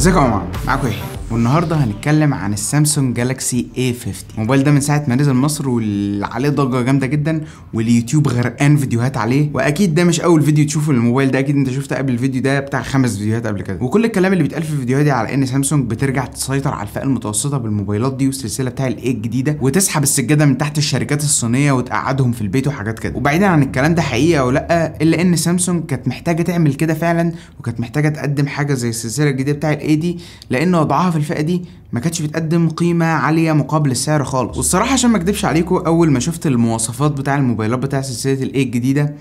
这个嘛，哪会？والنهارده هنتكلم عن السامسونج جالاكسي A50 الموبايل ده من ساعه ما نزل مصر واللي عليه ضجه جامده جدا واليوتيوب غرقان فيديوهات عليه واكيد ده مش اول فيديو تشوفه للموبايل ده اكيد انت شفت قبل الفيديو ده بتاع خمس فيديوهات قبل كده وكل الكلام اللي بيتقال في الفيديوهات دي على ان سامسونج بترجع تسيطر على الفئه المتوسطه بالموبايلات دي والسلسله بتاع الاي الجديده وتسحب السجاده من تحت الشركات الصينيه وتقعدهم في البيت وحاجات كده وبعيدا عن الكلام ده حقيقه او لا الا ان سامسونج كانت محتاجه تعمل كده فعلا وكانت محتاجه تقدم حاجه زي السلسله الجديده بتاع الاي دي لان وضعها في في الفئه دي ما كانتش بتقدم قيمه عاليه مقابل السعر خالص والصراحه عشان ما اكدبش عليكم اول ما شفت المواصفات بتاع الموبايلات بتاع سلسله الاي الجديده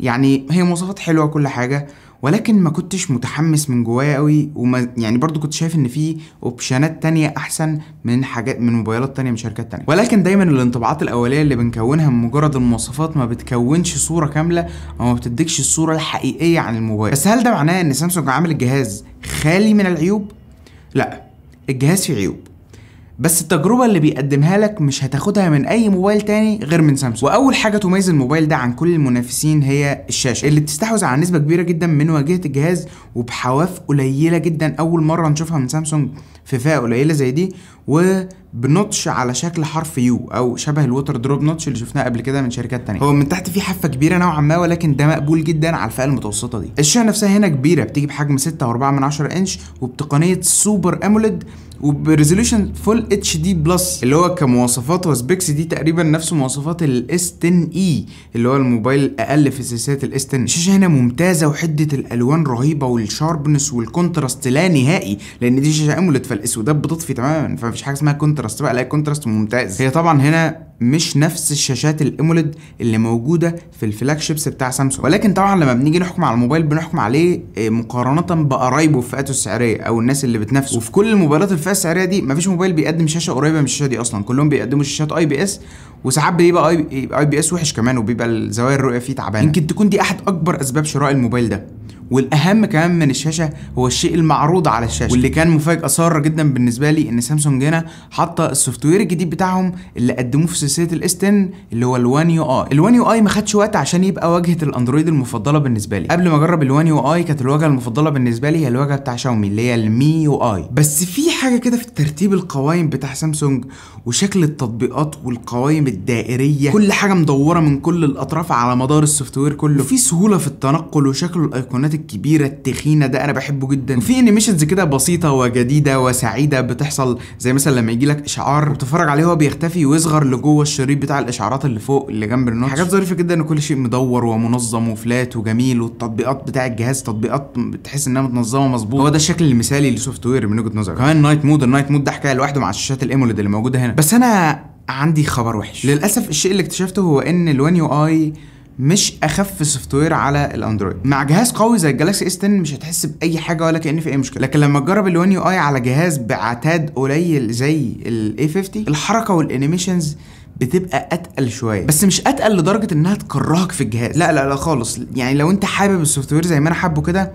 يعني هي مواصفات حلوه كل حاجه ولكن ما كنتش متحمس من جوايا قوي وما يعني برضو كنت شايف ان في اوبشنات تانية احسن من حاجات من موبايلات تانية من شركات تانية ولكن دايما الانطباعات الاوليه اللي بنكونها من مجرد المواصفات ما بتكونش صوره كامله او ما بتديكش الصوره الحقيقيه عن الموبايل بس هل ده معناه ان سامسونج عامل الجهاز خالي من العيوب لا الجهاز فيه عيوب بس التجربة اللي بيقدمها لك مش هتاخدها من أي موبايل تاني غير من سامسونج وأول حاجة تميز الموبايل ده عن كل المنافسين هي الشاشة اللي بتستحوذ على نسبة كبيرة جدا من واجهة الجهاز وبحواف قليلة جدا أول مرة نشوفها من سامسونج في فئة قليلة زي دي وبنوتش على شكل حرف يو او شبه الوتر دروب نوتش اللي شفناه قبل كده من شركات تانية هو من تحت في حافه كبيره نوعا ما ولكن ده مقبول جدا على الفئه المتوسطه دي الشاشه نفسها هنا كبيره بتيجي بحجم 6.4 انش وبتقنيه سوبر اموليد وبريزوليوشن فول اتش دي بلس اللي هو كمواصفات وسبيكس دي تقريبا نفس مواصفات الاس 10 اي اللي هو الموبايل الاقل في سلسله الاس 10 الشاشه هنا ممتازه وحده الالوان رهيبه والشاربنس والكونتراست لا نهائي لان دي شاشه اموليد فالاسودات بتطفي تماما فيش حاجه اسمها كونتراست بقى الاقي كونتراست ممتاز هي طبعا هنا مش نفس الشاشات الاموليد اللي موجوده في الفلاج شيبس بتاع سامسونج ولكن طبعا لما بنيجي نحكم على الموبايل بنحكم عليه آه، مقارنه بقرايبه في فئاته السعريه او الناس اللي بتنافسه وفي كل الموبايلات الفئه السعريه دي مفيش موبايل بيقدم شاشه قريبه من الشاشه دي اصلا كلهم بيقدموا شاشات اي بي اس وساعات بيبقى اي بي اس وحش كمان وبيبقى الزوايا الرؤيه فيه تعبانه يمكن تكون دي احد اكبر اسباب شراء الموبايل ده والاهم كمان من الشاشه هو الشيء المعروض على الشاشه واللي كان مفاجاه ساره جدا بالنسبه لي ان سامسونج هنا حاطه السوفت وير الجديد بتاعهم اللي قدموه في سلسله الاس 10 اللي هو الوان يو اي الوان يو اي ما خدش وقت عشان يبقى واجهه الاندرويد المفضله بالنسبه لي قبل ما اجرب الوان يو اي كانت الواجهه المفضله بالنسبه لي هي الواجهه بتاع شاومي اللي هي المي يو اي بس في حاجه كده في ترتيب القوائم بتاع سامسونج وشكل التطبيقات والقوائم الدائريه كل حاجه مدوره من كل الاطراف على مدار السوفت وير كله في سهوله في التنقل وشكل الايقونات الكبيره التخينه ده انا بحبه جدا في انيميشنز كده بسيطه وجديده وسعيده بتحصل زي مثلا لما يجي لك اشعار وتتفرج عليه وهو بيختفي ويصغر لجوه الشريط بتاع الاشعارات اللي فوق اللي جنب النوتش حاجات ظريفه جدا ان كل شيء مدور ومنظم وفلات وجميل والتطبيقات بتاع الجهاز تطبيقات بتحس انها متنظمه مظبوط هو ده الشكل المثالي للسوفت وير من وجهه نظري كمان نايت مود النايت مود ده حكايه لوحده مع الشاشات الايموليد اللي موجوده هنا بس انا عندي خبر وحش للاسف الشيء اللي اكتشفته هو ان الوان يو اي مش اخف سوفت وير على الاندرويد مع جهاز قوي زي الجالاكسي اس 10 مش هتحس باي حاجه ولا كان في اي مشكله لكن لما تجرب الون يو اي على جهاز بعتاد قليل زي الاي 50 الحركه والانيميشنز بتبقى اتقل شويه بس مش اتقل لدرجه انها تكرهك في الجهاز لا لا لا خالص يعني لو انت حابب السوفت وير زي ما انا حابه كده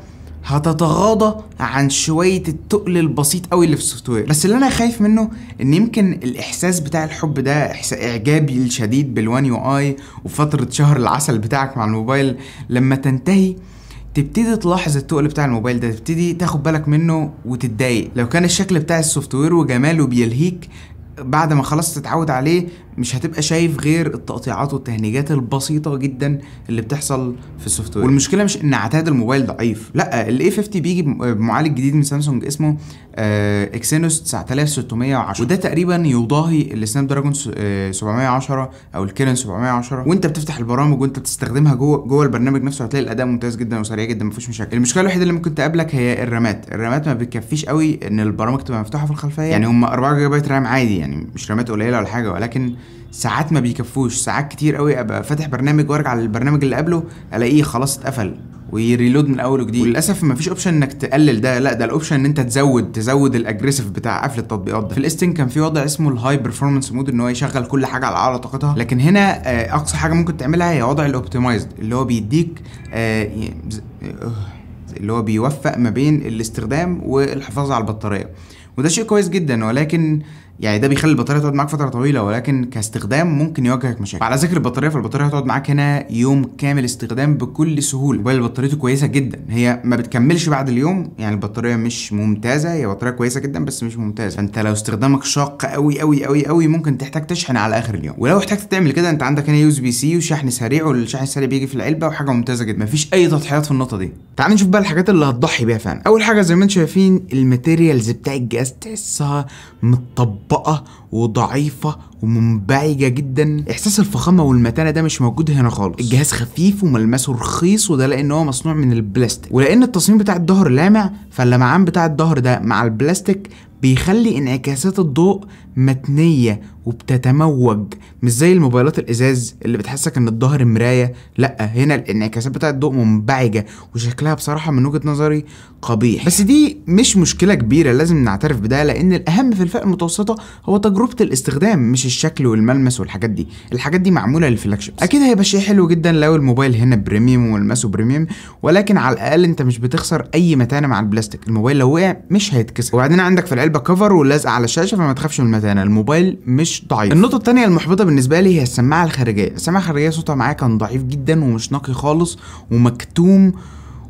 هتتغاضى عن شويه التقل البسيط قوي اللي في السوفت وير بس اللي انا خايف منه ان يمكن الاحساس بتاع الحب ده اعجابي الشديد بالوان يو اي وفتره شهر العسل بتاعك مع الموبايل لما تنتهي تبتدي تلاحظ التقل بتاع الموبايل ده تبتدي تاخد بالك منه وتتضايق لو كان الشكل بتاع السوفت وير وجماله بيلهيك بعد ما خلاص تتعود عليه مش هتبقى شايف غير التقطيعات والتهنيجات البسيطه جدا اللي بتحصل في السوفت وير والمشكله مش ان عتاد الموبايل ضعيف لا الاي 50 بيجي بمعالج جديد من سامسونج اسمه اكسينوس آه، 9610 وده تقريبا يضاهي السناب دراجون 710 او الكيرن 710 وانت بتفتح البرامج وانت بتستخدمها جوه جوه البرنامج نفسه هتلاقي الاداء ممتاز جدا وسريع جدا ما فيهوش مشاكل المشكله الوحيده اللي ممكن تقابلك هي الرامات الرامات ما بتكفيش قوي ان البرامج تبقى مفتوحه في الخلفيه يعني هم 4 جيجا بايت رام عادي يعني مش رامات قليله ولا حاجه ولكن ساعات ما بيكفوش ساعات كتير قوي ابقى فاتح برنامج وارجع للبرنامج اللي قبله الاقيه خلاص اتقفل ويريلود من اول وجديد وللاسف مفيش اوبشن انك تقلل ده لا ده الاوبشن ان انت تزود تزود الاجريسيف بتاع قفل التطبيقات ده في الاستن كان في وضع اسمه الهاي بيرفورمانس مود ان هو يشغل كل حاجه على اعلى طاقتها لكن هنا آه، اقصى حاجه ممكن تعملها هي وضع الاوبتمايزد اللي هو بيديك آه، اللي هو بيوفق ما بين الاستخدام والحفاظ على البطاريه وده شيء كويس جدا ولكن يعني ده بيخلي البطاريه تقعد معاك فتره طويله ولكن كاستخدام ممكن يواجهك مشاكل على ذكر البطاريه فالبطاريه هتقعد معاك هنا يوم كامل استخدام بكل سهوله موبايل بطاريته كويسه جدا هي ما بتكملش بعد اليوم يعني البطاريه مش ممتازه هي بطاريه كويسه جدا بس مش ممتازه فانت لو استخدامك شاق قوي قوي قوي قوي ممكن تحتاج تشحن على اخر اليوم ولو احتجت تعمل كده انت عندك هنا يو اس بي سي وشحن سريع والشحن السريع بيجي في العلبه وحاجه ممتازه جدا مفيش اي تضحيات في النقطه دي تعال نشوف بقى الحاجات اللي هتضحي بيها فعلا اول حاجه زي ما انتم شايفين الماتيريالز بتاع الجهاز تحسها مطب مطبقه وضعيفه ومنبعجه جدا احساس الفخامه والمتانه ده مش موجود هنا خالص الجهاز خفيف وملمسه رخيص وده لان هو مصنوع من البلاستيك ولان التصميم بتاع الظهر لامع فاللمعان بتاع الظهر ده مع البلاستيك بيخلي انعكاسات الضوء متنية وبتتموج مش زي الموبايلات الازاز اللي بتحسك ان الظهر مراية لا هنا الانعكاسات بتاعة الضوء منبعجة وشكلها بصراحة من وجهة نظري قبيح بس دي مش مشكلة كبيرة لازم نعترف بده لان الاهم في الفئة المتوسطة هو تجربة الاستخدام مش الشكل والملمس والحاجات دي الحاجات دي معمولة للفلاكشب اكيد هيبقى شيء حلو جدا لو الموبايل هنا بريميوم وملمسه بريميوم ولكن على الاقل انت مش بتخسر اي متانة مع البلاستيك الموبايل لو وقع مش هيتكسر وبعدين عندك في العلبه كفر ولازقه على الشاشه فما تخافش من المتانه الموبايل مش ضعيف النقطه الثانيه المحبطه بالنسبه لي هي السماعه الخارجيه السماعه الخارجيه صوتها معايا كان ضعيف جدا ومش نقي خالص ومكتوم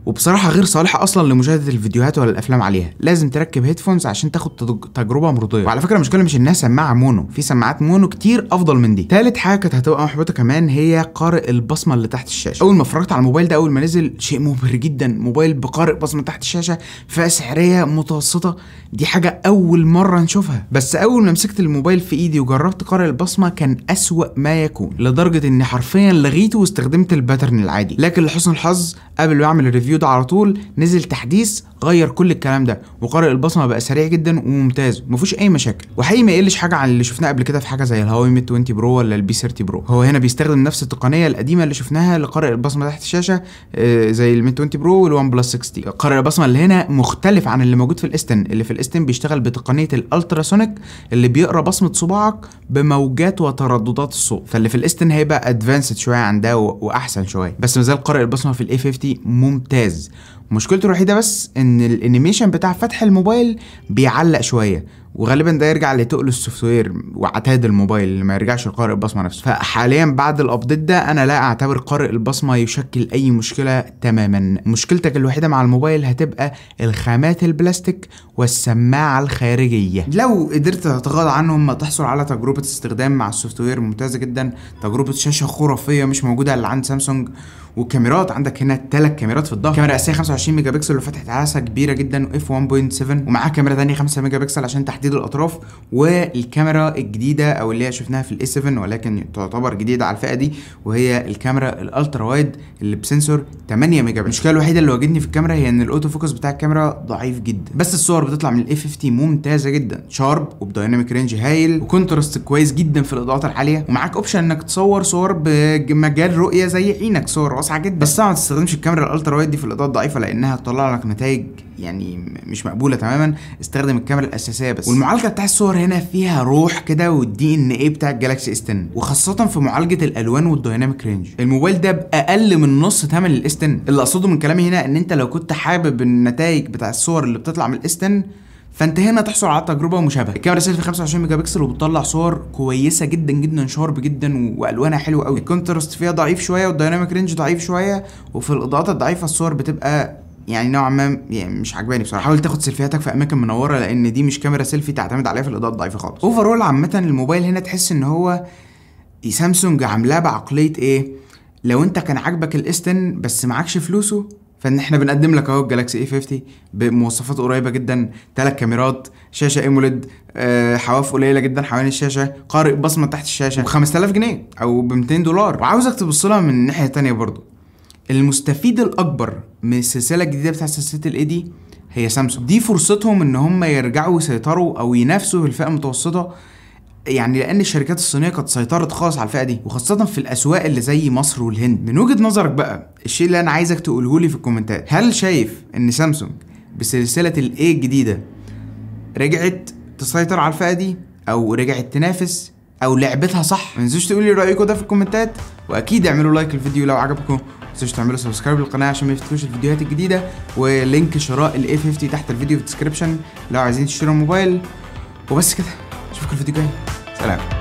وبصراحة غير صالحة أصلا لمشاهدة الفيديوهات ولا الأفلام عليها لازم تركب هيدفونز عشان تاخد تجربة مرضية وعلى فكرة المشكلة مش إنها سماعة مونو في سماعات مونو كتير أفضل من دي تالت حاجة كانت هتبقى محبطة كمان هي قارئ البصمة اللي تحت الشاشة أول ما اتفرجت على الموبايل ده أول ما نزل شيء مبهر جدا موبايل بقارئ بصمة تحت الشاشة فئة سعرية متوسطة دي حاجة أول مرة نشوفها بس أول ما مسكت الموبايل في إيدي وجربت قارئ البصمة كان أسوأ ما يكون لدرجة إني حرفيا لغيته واستخدمت الباترن العادي لكن لحسن الحظ قبل ما أعمل الريفيو الفيديو على طول نزل تحديث غير كل الكلام ده وقارئ البصمه بقى سريع جدا وممتاز مفيش اي مشاكل وحقيقي ما يقلش حاجه عن اللي شفناه قبل كده في حاجه زي الهواوي ميت 20 برو ولا البي 30 برو هو هنا بيستخدم نفس التقنيه القديمه اللي شفناها لقارئ البصمه تحت الشاشه آه، زي الميت 20 برو والوان بلس 60 قارئ البصمه اللي هنا مختلف عن اللي موجود في الاستن اللي في الاستن بيشتغل بتقنيه الالتراسونيك اللي بيقرا بصمه صباعك بموجات وترددات الصوت فاللي في الاستن هيبقى ادفانسد شويه عن ده واحسن شويه بس مازال قارئ البصمه في الاي 50 ممتاز says مشكلته الوحيده بس ان الانيميشن بتاع فتح الموبايل بيعلق شويه وغالبا ده يرجع لتقل السوفت وير وعتاد الموبايل اللي ما يرجعش لقارئ البصمه نفسه فحاليا بعد الابديت ده انا لا اعتبر قارئ البصمه يشكل اي مشكله تماما مشكلتك الوحيده مع الموبايل هتبقى الخامات البلاستيك والسماعه الخارجيه لو قدرت تتغاضى عنهم ما تحصل على تجربه استخدام مع السوفت وير ممتازه جدا تجربه شاشه خرافيه مش موجوده الا عند سامسونج والكاميرات عندك هنا ثلاث كاميرات في الظهر كاميرا اساسيه 25 ميجا بكسل وفتحه عدسه كبيره جدا اف 1.7 ومعاه كاميرا ثانيه 5 ميجا بكسل عشان تحديد الاطراف والكاميرا الجديده او اللي هي شفناها في الاي 7 ولكن تعتبر جديده على الفئه دي وهي الكاميرا الالترا وايد اللي بسنسور 8 ميجا بكسل المشكله الوحيده اللي واجهتني في الكاميرا هي ان الاوتو فوكس بتاع الكاميرا ضعيف جدا بس الصور بتطلع من a 50 ممتازه جدا شارب وبدايناميك رينج هايل وكونتراست كويس جدا في الاضاءات العاليه ومعاك اوبشن انك تصور صور بمجال رؤيه زي عينك صور واسعه جدا بس طبعا ما تستخدمش الكاميرا الالترا وايد دي في الإضاءة الضعيفه انها تطلع لك نتائج يعني مش مقبوله تماما استخدم الكاميرا الاساسيه بس والمعالجه بتاع الصور هنا فيها روح كده والدي ان ايه بتاع الجالاكسي اس 10 وخاصه في معالجه الالوان والديناميك رينج الموبايل ده باقل من نص ثمن الاس 10 اللي اقصده من كلامي هنا ان انت لو كنت حابب النتائج بتاع الصور اللي بتطلع من الاس 10 فانت هنا تحصل على تجربه مشابهه الكاميرا سيلفي 25 ميجا بكسل وبتطلع صور كويسه جدا جدا شارب جدا والوانها حلوه قوي الكونتراست فيها ضعيف شويه والديناميك رينج ضعيف شويه وفي الاضاءات الضعيفه الصور بتبقى يعني نوعا ما يعني مش عجباني بصراحه حاول تاخد سيلفياتك في اماكن منوره لان دي مش كاميرا سيلفي تعتمد عليها في الاضاءه الضعيفه خالص اوفرول عامه الموبايل هنا تحس ان هو سامسونج عاملاه بعقليه ايه لو انت كان عاجبك الاستن بس معكش فلوسه فان احنا بنقدم لك اهو الجالاكسي اي 50 بمواصفات قريبه جدا ثلاث كاميرات شاشه ايموليد أه حواف قليله جدا حوالين الشاشه قارئ بصمه تحت الشاشه ب 5000 جنيه او ب 200 دولار وعاوزك تبص لها من ناحيه تانية برضو المستفيد الاكبر من السلسله الجديده بتاعت سلسله الاي دي هي سامسونج دي فرصتهم ان هم يرجعوا يسيطروا او ينافسوا في الفئه المتوسطه يعني لان الشركات الصينيه قد سيطرت خالص على الفئه دي وخاصه في الاسواق اللي زي مصر والهند من وجهه نظرك بقى الشيء اللي انا عايزك تقوله لي في الكومنتات هل شايف ان سامسونج بسلسله الاي الجديده رجعت تسيطر على الفئه دي او رجعت تنافس او لعبتها صح ما تنسوش تقولوا لي رايكم ده في الكومنتات واكيد اعملوا لايك للفيديو لو عجبكم ما تنسوش تعملوا سبسكرايب للقناه عشان ما يفوتكوش الفيديوهات الجديده ولينك شراء الاي 50 تحت الفيديو في الديسكربشن لو عايزين تشتروا موبايل وبس كده اشوفكم الفيديو الجاي Salam.